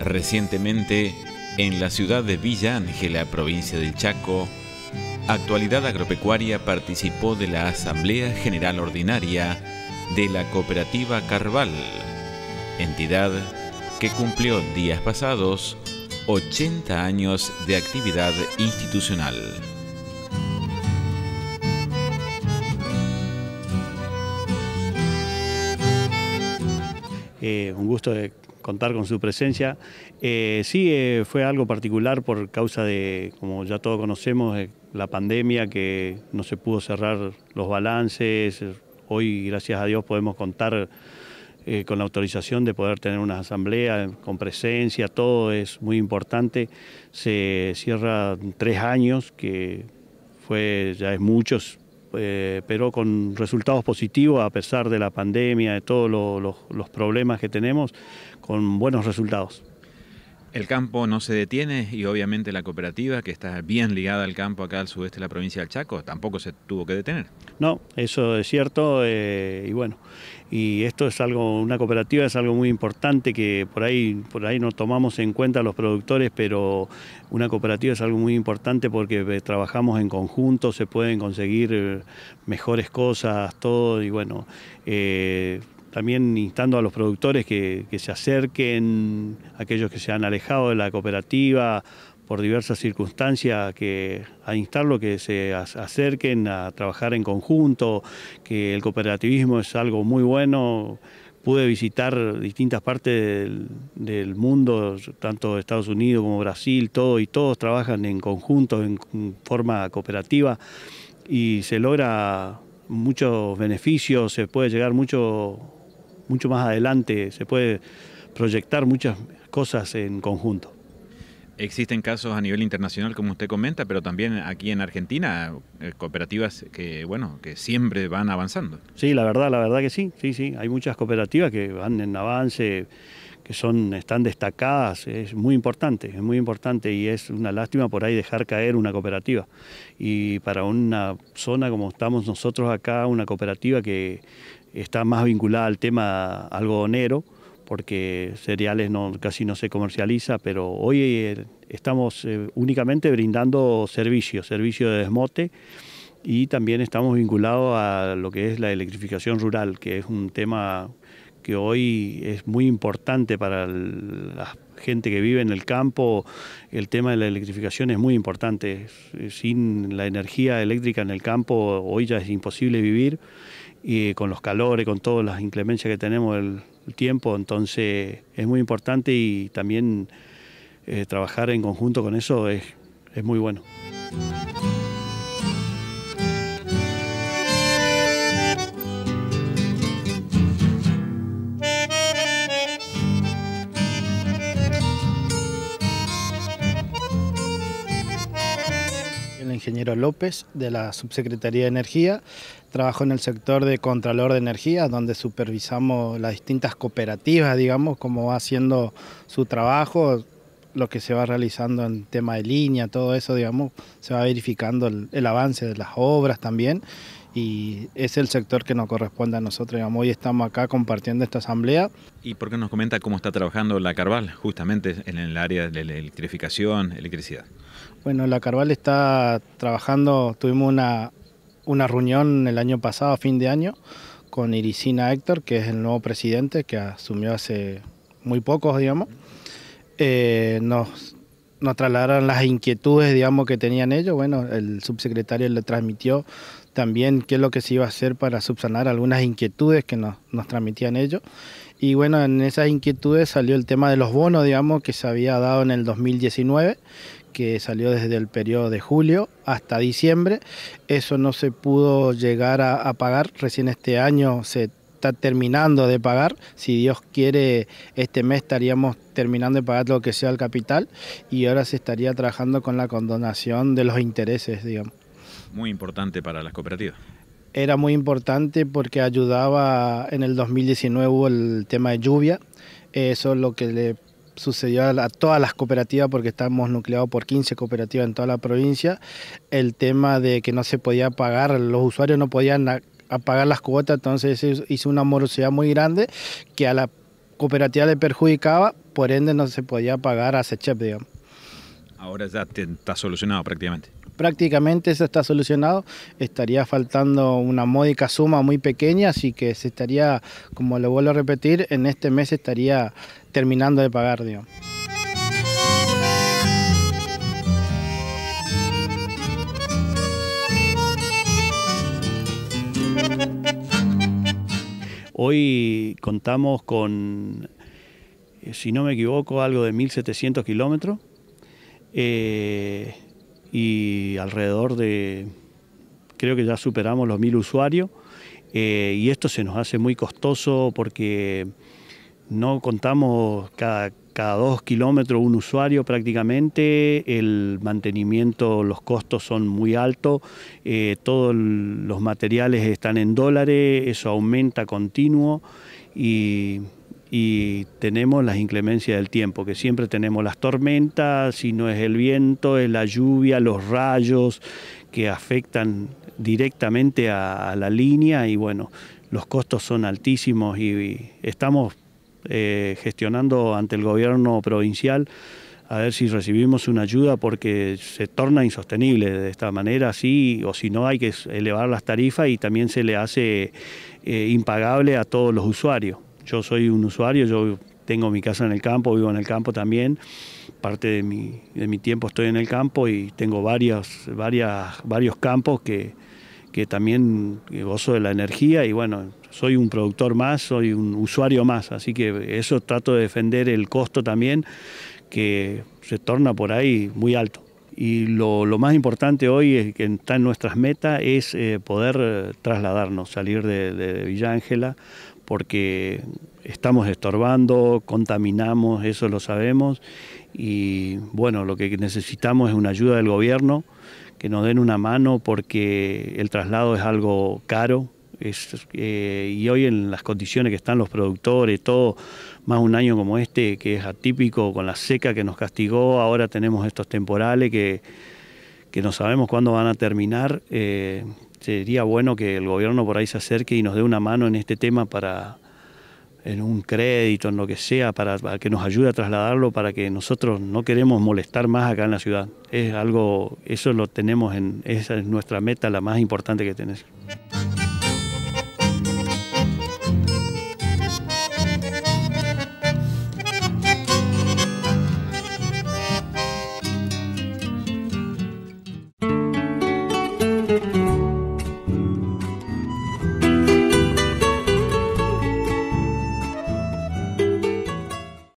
Recientemente, en la ciudad de Villa Ángela, provincia del Chaco, Actualidad Agropecuaria participó de la Asamblea General Ordinaria de la Cooperativa Carval, entidad que cumplió días pasados 80 años de actividad institucional. Eh, un gusto de contar con su presencia. Eh, sí, eh, fue algo particular por causa de, como ya todos conocemos, eh, la pandemia que no se pudo cerrar los balances. Hoy, gracias a Dios, podemos contar con la autorización de poder tener una asamblea con presencia, todo es muy importante. Se cierra tres años, que fue ya es muchos eh, pero con resultados positivos a pesar de la pandemia, de todos los problemas que tenemos, con buenos resultados. El campo no se detiene y obviamente la cooperativa, que está bien ligada al campo acá al sudeste de la provincia del Chaco, tampoco se tuvo que detener. No, eso es cierto eh, y bueno, y esto es algo, una cooperativa es algo muy importante que por ahí, por ahí no tomamos en cuenta los productores, pero una cooperativa es algo muy importante porque eh, trabajamos en conjunto, se pueden conseguir eh, mejores cosas, todo y bueno también instando a los productores que, se acerquen, aquellos que se han alejado de la cooperativa por diversas circunstancias, que, a instarlo que se acerquen a trabajar en conjunto, que el cooperativismo es algo muy bueno. Pude visitar distintas partes del, mundo, tanto Estados Unidos como Brasil, todo, y todos trabajan en conjunto, en forma cooperativa, y se logra muchos beneficios, se puede llegar mucho mucho más adelante se puede proyectar muchas cosas en conjunto. Existen casos a nivel internacional, como usted comenta, pero también aquí en Argentina, eh, cooperativas que, bueno, que siempre van avanzando. Sí, la verdad, la verdad que sí, sí, sí. Hay muchas cooperativas que van en avance, que son, están destacadas. Es muy importante, es muy importante y es una lástima por ahí dejar caer una cooperativa. Y para una zona como estamos nosotros acá, una cooperativa que está más vinculada al tema algodonero, porque cereales casi no se comercializa, pero hoy eh, estamos eh, únicamente brindando servicios, servicio de desmote y también estamos vinculados a lo que es la electrificación rural, que es un tema que hoy es muy importante para la gente que vive en el campo, el tema de la electrificación es muy importante. Sin la energía eléctrica en el campo hoy ya es imposible vivir y con los calores, con todas las inclemencias que tenemos el, tiempo, entonces es muy importante y también eh, trabajar en conjunto con eso es, es muy bueno. el ingeniero López de la Subsecretaría de Energía. Trabajo en el sector de Contralor de Energía, donde supervisamos las distintas cooperativas, digamos, cómo va haciendo su trabajo, lo que se va realizando en tema de línea, todo eso, digamos, se va verificando el, el avance de las obras también y es el sector que nos corresponde a nosotros. Digamos, hoy estamos acá compartiendo esta asamblea. ¿Y por qué nos comenta cómo está trabajando la Carval justamente en el área de la electrificación, electricidad? Bueno, la Carval está trabajando, tuvimos una, reunión el año pasado, fin de año, con Irisina Héctor, que es el nuevo presidente que asumió hace muy pocos, digamos. Eh, nos, trasladaron las inquietudes, digamos, que tenían ellos. Bueno, el subsecretario le transmitió también qué es lo que se iba a hacer para subsanar algunas inquietudes que nos, nos transmitían ellos. Y bueno, en esas inquietudes salió el tema de los bonos, digamos, que se había dado en el 2019 que salió desde el periodo de julio hasta diciembre. Eso no se pudo llegar a, pagar, recién este año se está terminando de pagar. Si Dios quiere, este mes estaríamos terminando de pagar lo que sea el capital y ahora se estaría trabajando con la condonación de los intereses, digamos. Muy importante para las cooperativas. Era muy importante porque ayudaba, en el 2019 hubo el tema de lluvia, eso es lo que le sucedió a, todas las cooperativas, porque estamos nucleados por 15 cooperativas en toda la provincia, el tema de que no se podía pagar, los usuarios no podían pagar las cuotas, entonces hizo una morosidad muy grande que a la cooperativa le perjudicaba, por ende no se podía pagar a Sechep, digamos. Ahora ya está solucionado prácticamente prácticamente eso está solucionado. Estaría faltando una módica suma muy pequeña, así que se estaría, como lo vuelvo a repetir, en este mes estaría terminando de pagar, Dios. Hoy contamos con, eh, si no me equivoco, algo de 1.700 kilómetros. Eh, y alrededor de, creo que ya superamos los mil usuarios eh, y esto se nos hace muy costoso porque no contamos cada, dos kilómetros un usuario prácticamente, el mantenimiento, los costos son muy altos, eh, todos los materiales están en dólares, eso aumenta continuo y y tenemos las inclemencias del tiempo, que siempre tenemos las tormentas, si no es el viento, es la lluvia, los rayos que afectan directamente a, la línea y bueno, los costos son altísimos y, estamos eh, gestionando ante el gobierno provincial a ver si recibimos una ayuda porque se torna insostenible de esta manera, sí, o si no hay que elevar las tarifas y también se le hace eh, impagable a todos los usuarios. Yo soy un usuario, yo tengo mi casa en el campo, vivo en el campo también. Parte de mi, de mi tiempo estoy en el campo y tengo varios, varias, varios campos que, que también gozo de la energía y bueno, soy un productor más, soy un usuario más, así que eso trato de defender el costo también que se torna por ahí muy alto. Y lo, lo más importante hoy es que está en nuestras metas es eh, poder eh, trasladarnos, salir de, de Villa Ángela porque estamos estorbando, contaminamos, eso lo sabemos, y bueno, lo que necesitamos es una ayuda del gobierno, que nos den una mano porque el traslado es algo caro, eh, y hoy en las condiciones que están los productores, todo, más un año como este que es atípico con la seca que nos castigó, ahora tenemos estos temporales que, no sabemos cuándo van a terminar, eh, sería este, bueno que el gobierno por ahí se acerque y nos dé una mano en este tema para en un crédito, en lo que sea, para, que nos ayude a trasladarlo, para que nosotros no queremos molestar más acá en la ciudad. Es algo, eso lo tenemos en, esa es nuestra meta, la más importante que tenemos.